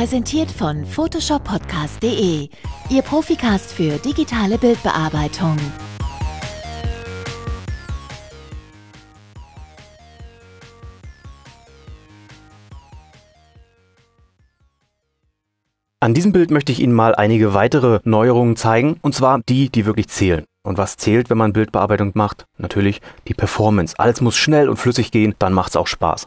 präsentiert von photoshoppodcast.de, Ihr Profikast für digitale Bildbearbeitung. An diesem Bild möchte ich Ihnen mal einige weitere Neuerungen zeigen, und zwar die, die wirklich zählen. Und was zählt, wenn man Bildbearbeitung macht? Natürlich die Performance. Alles muss schnell und flüssig gehen, dann macht es auch Spaß.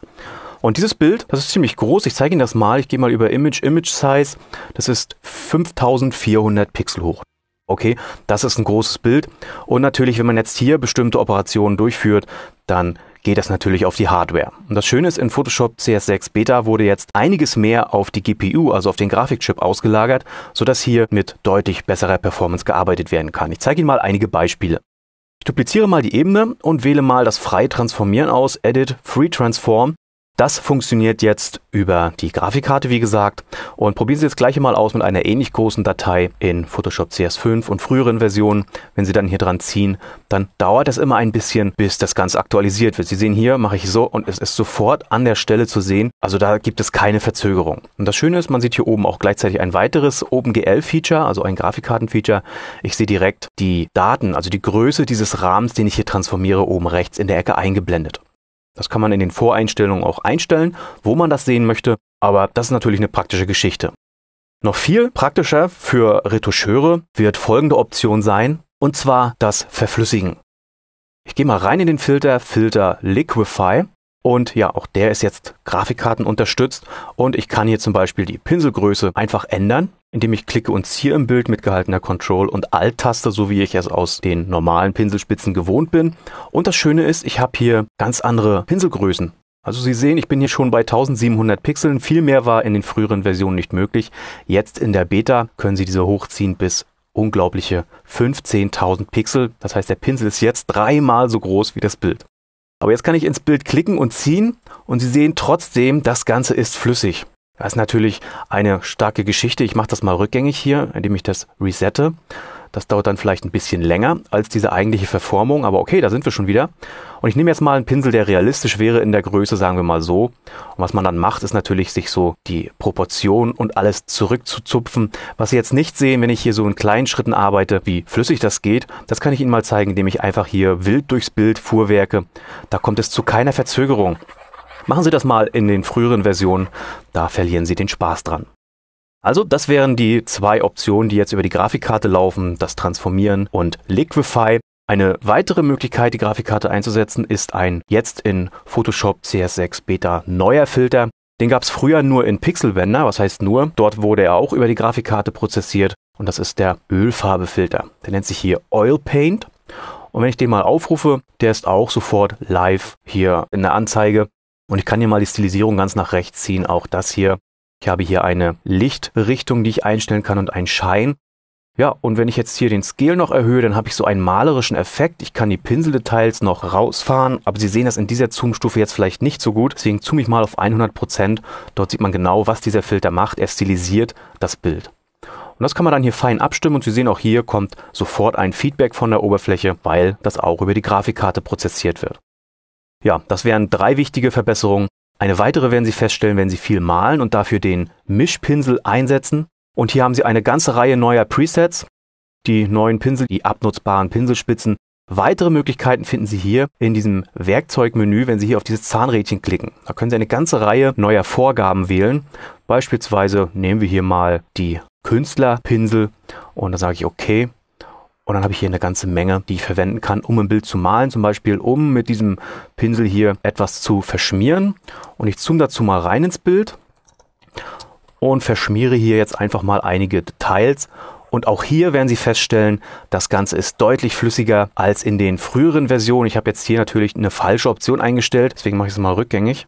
Und dieses Bild, das ist ziemlich groß. Ich zeige Ihnen das mal. Ich gehe mal über Image, Image Size. Das ist 5400 Pixel hoch. Okay, das ist ein großes Bild. Und natürlich, wenn man jetzt hier bestimmte Operationen durchführt, dann geht das natürlich auf die Hardware. Und das Schöne ist, in Photoshop CS6 Beta wurde jetzt einiges mehr auf die GPU, also auf den Grafikchip ausgelagert, sodass hier mit deutlich besserer Performance gearbeitet werden kann. Ich zeige Ihnen mal einige Beispiele. Ich dupliziere mal die Ebene und wähle mal das Frei Transformieren aus, Edit, Free Transform das funktioniert jetzt über die Grafikkarte, wie gesagt. Und probieren Sie jetzt gleich mal aus mit einer ähnlich großen Datei in Photoshop CS5 und früheren Versionen. Wenn Sie dann hier dran ziehen, dann dauert es immer ein bisschen, bis das Ganze aktualisiert wird. Sie sehen hier, mache ich so und es ist sofort an der Stelle zu sehen. Also da gibt es keine Verzögerung. Und das Schöne ist, man sieht hier oben auch gleichzeitig ein weiteres OpenGL-Feature, also ein Grafikkarten-Feature. Ich sehe direkt die Daten, also die Größe dieses Rahmens, den ich hier transformiere, oben rechts in der Ecke eingeblendet. Das kann man in den Voreinstellungen auch einstellen, wo man das sehen möchte, aber das ist natürlich eine praktische Geschichte. Noch viel praktischer für Retuscheure wird folgende Option sein, und zwar das Verflüssigen. Ich gehe mal rein in den Filter Filter Liquify und ja, auch der ist jetzt Grafikkarten unterstützt und ich kann hier zum Beispiel die Pinselgröße einfach ändern, indem ich klicke und ziehe im Bild mit gehaltener Control und Alt-Taste, so wie ich es aus den normalen Pinselspitzen gewohnt bin. Und das Schöne ist, ich habe hier ganz andere Pinselgrößen. Also Sie sehen, ich bin hier schon bei 1700 Pixeln. Viel mehr war in den früheren Versionen nicht möglich. Jetzt in der Beta können Sie diese hochziehen bis unglaubliche 15.000 Pixel. Das heißt, der Pinsel ist jetzt dreimal so groß wie das Bild. Aber jetzt kann ich ins Bild klicken und ziehen und Sie sehen trotzdem, das Ganze ist flüssig. Das ist natürlich eine starke Geschichte. Ich mache das mal rückgängig hier, indem ich das resette. Das dauert dann vielleicht ein bisschen länger als diese eigentliche Verformung, aber okay, da sind wir schon wieder. Und ich nehme jetzt mal einen Pinsel, der realistisch wäre in der Größe, sagen wir mal so. Und was man dann macht, ist natürlich, sich so die Proportion und alles zurückzuzupfen. Was Sie jetzt nicht sehen, wenn ich hier so in kleinen Schritten arbeite, wie flüssig das geht, das kann ich Ihnen mal zeigen, indem ich einfach hier wild durchs Bild fuhrwerke. Da kommt es zu keiner Verzögerung. Machen Sie das mal in den früheren Versionen, da verlieren Sie den Spaß dran. Also das wären die zwei Optionen, die jetzt über die Grafikkarte laufen, das Transformieren und Liquify. Eine weitere Möglichkeit, die Grafikkarte einzusetzen, ist ein jetzt in Photoshop CS6 Beta neuer Filter. Den gab es früher nur in Pixelbänder, was heißt nur, dort wurde er auch über die Grafikkarte prozessiert und das ist der Ölfarbefilter. Der nennt sich hier Oil Paint und wenn ich den mal aufrufe, der ist auch sofort live hier in der Anzeige und ich kann hier mal die Stilisierung ganz nach rechts ziehen, auch das hier ich habe hier eine Lichtrichtung, die ich einstellen kann und einen Schein. Ja, und wenn ich jetzt hier den Scale noch erhöhe, dann habe ich so einen malerischen Effekt. Ich kann die Pinseldetails noch rausfahren, aber Sie sehen das in dieser Zoom-Stufe jetzt vielleicht nicht so gut. Deswegen zoome ich mal auf 100%. Prozent. Dort sieht man genau, was dieser Filter macht. Er stilisiert das Bild. Und das kann man dann hier fein abstimmen und Sie sehen auch hier kommt sofort ein Feedback von der Oberfläche, weil das auch über die Grafikkarte prozessiert wird. Ja, das wären drei wichtige Verbesserungen, eine weitere werden Sie feststellen, wenn Sie viel malen und dafür den Mischpinsel einsetzen. Und hier haben Sie eine ganze Reihe neuer Presets, die neuen Pinsel, die abnutzbaren Pinselspitzen. Weitere Möglichkeiten finden Sie hier in diesem Werkzeugmenü, wenn Sie hier auf dieses Zahnrädchen klicken. Da können Sie eine ganze Reihe neuer Vorgaben wählen. Beispielsweise nehmen wir hier mal die Künstlerpinsel und da sage ich okay. Und dann habe ich hier eine ganze Menge, die ich verwenden kann, um ein Bild zu malen. Zum Beispiel, um mit diesem Pinsel hier etwas zu verschmieren. Und ich zoome dazu mal rein ins Bild und verschmiere hier jetzt einfach mal einige Details. Und auch hier werden Sie feststellen, das Ganze ist deutlich flüssiger als in den früheren Versionen. Ich habe jetzt hier natürlich eine falsche Option eingestellt, deswegen mache ich es mal rückgängig.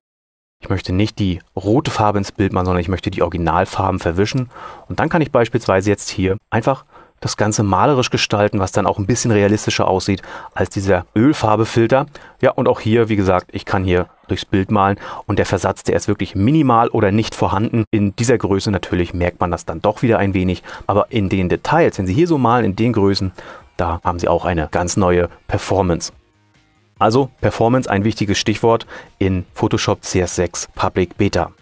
Ich möchte nicht die rote Farbe ins Bild machen, sondern ich möchte die Originalfarben verwischen. Und dann kann ich beispielsweise jetzt hier einfach das Ganze malerisch gestalten, was dann auch ein bisschen realistischer aussieht als dieser Ölfarbefilter. Ja, und auch hier, wie gesagt, ich kann hier durchs Bild malen und der Versatz, der ist wirklich minimal oder nicht vorhanden. In dieser Größe natürlich merkt man das dann doch wieder ein wenig, aber in den Details, wenn Sie hier so malen, in den Größen, da haben Sie auch eine ganz neue Performance. Also Performance ein wichtiges Stichwort in Photoshop CS6 Public Beta.